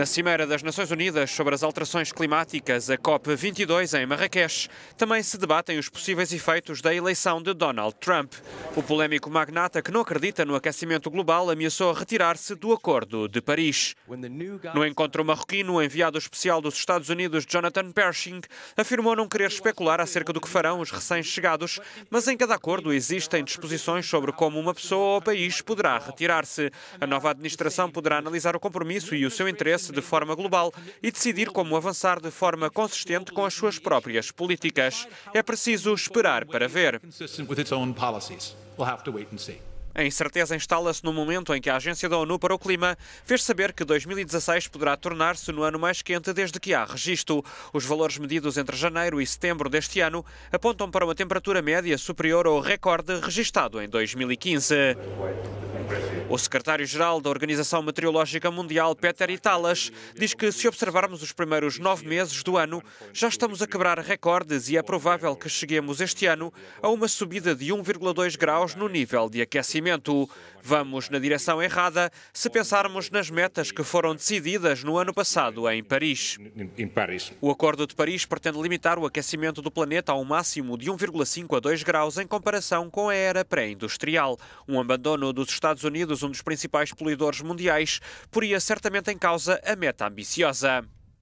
Na Cimeira das Nações Unidas sobre as alterações climáticas, a COP22 em Marrakech, também se debatem os possíveis efeitos da eleição de Donald Trump. O polémico magnata que não acredita no aquecimento global ameaçou retirar-se do Acordo de Paris. No encontro marroquino, o enviado especial dos Estados Unidos, Jonathan Pershing, afirmou não querer especular acerca do que farão os recém-chegados, mas em cada acordo existem disposições sobre como uma pessoa ou país poderá retirar-se. A nova administração poderá analisar o compromisso e o seu interesse de forma global e decidir como avançar de forma consistente com as suas próprias políticas. É preciso esperar para ver. A incerteza instala-se no momento em que a Agência da ONU para o Clima fez saber que 2016 poderá tornar-se no ano mais quente desde que há registro. Os valores medidos entre janeiro e setembro deste ano apontam para uma temperatura média superior ao recorde registado em 2015. O secretário-geral da Organização Meteorológica Mundial, Peter Italas, diz que se observarmos os primeiros nove meses do ano, já estamos a quebrar recordes e é provável que cheguemos este ano a uma subida de 1,2 graus no nível de aquecimento. Vamos na direção errada se pensarmos nas metas que foram decididas no ano passado em Paris. O Acordo de Paris pretende limitar o aquecimento do planeta a um máximo de 1,5 a 2 graus em comparação com a era pré-industrial. Um abandono dos Estados Estados Unidos um dos principais poluidores mundiais, poria certamente em causa a meta ambiciosa.